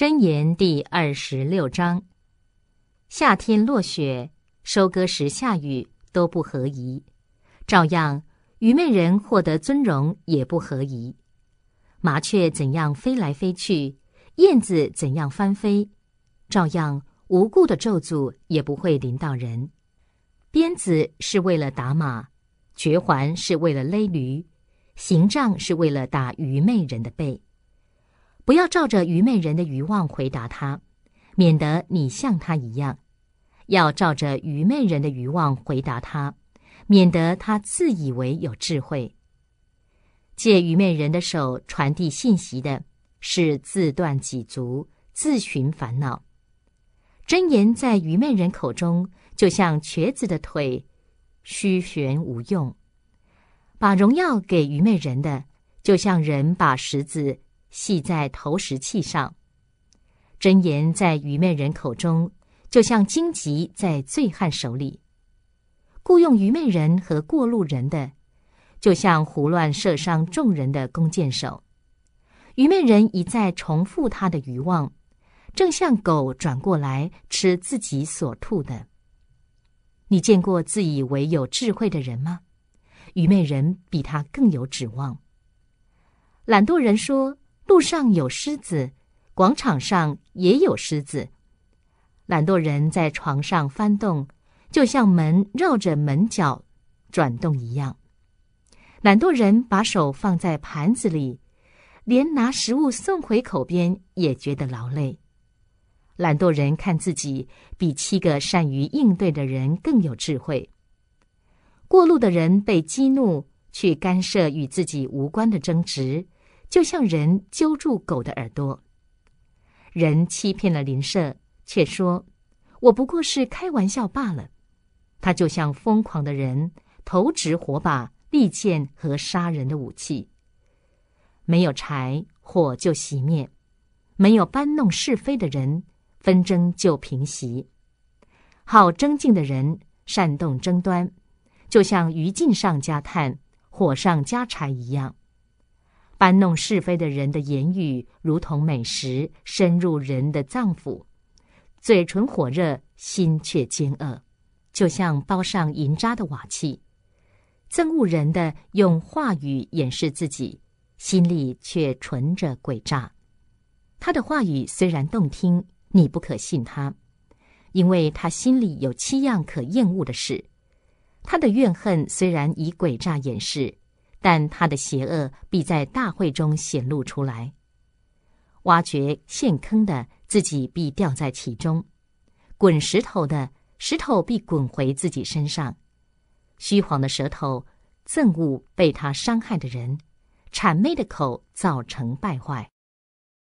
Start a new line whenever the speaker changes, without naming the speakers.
真言第二十六章：夏天落雪，收割时下雨都不合宜；照样愚昧人获得尊荣也不合宜。麻雀怎样飞来飞去，燕子怎样翻飞，照样无故的咒诅也不会临到人。鞭子是为了打马，绝环是为了勒驴，刑杖是为了打愚昧人的背。不要照着愚昧人的愚妄回答他，免得你像他一样；要照着愚昧人的愚妄回答他，免得他自以为有智慧。借愚昧人的手传递信息的是自断己足、自寻烦恼。真言在愚昧人口中，就像瘸子的腿，虚悬无用。把荣耀给愚昧人的，就像人把石子系在投石器上，真言在愚昧人口中，就像荆棘在醉汉手里；雇佣愚昧人和过路人的，就像胡乱射伤众人的弓箭手。愚昧人一再重复他的愚妄，正像狗转过来吃自己所吐的。你见过自以为有智慧的人吗？愚昧人比他更有指望。懒惰人说。路上有狮子，广场上也有狮子。懒惰人在床上翻动，就像门绕着门角转动一样。懒惰人把手放在盘子里，连拿食物送回口边也觉得劳累。懒惰人看自己比七个善于应对的人更有智慧。过路的人被激怒，去干涉与自己无关的争执。就像人揪住狗的耳朵，人欺骗了林舍，却说：“我不过是开玩笑罢了。”他就像疯狂的人投掷火把、利剑和杀人的武器。没有柴，火就熄灭；没有搬弄是非的人，纷争就平息。好争竞的人煽动争端，就像于烬上加炭、火上加柴一样。搬弄是非的人的言语，如同美食深入人的脏腑，嘴唇火热，心却煎恶，就像包上银渣的瓦器，憎恶人的用话语掩饰自己，心里却存着诡诈。他的话语虽然动听，你不可信他，因为他心里有七样可厌恶的事。他的怨恨虽然以诡诈掩饰。但他的邪恶必在大会中显露出来。挖掘陷坑的自己必掉在其中，滚石头的石头必滚回自己身上。虚谎的舌头憎恶被他伤害的人，谄媚的口造成败坏。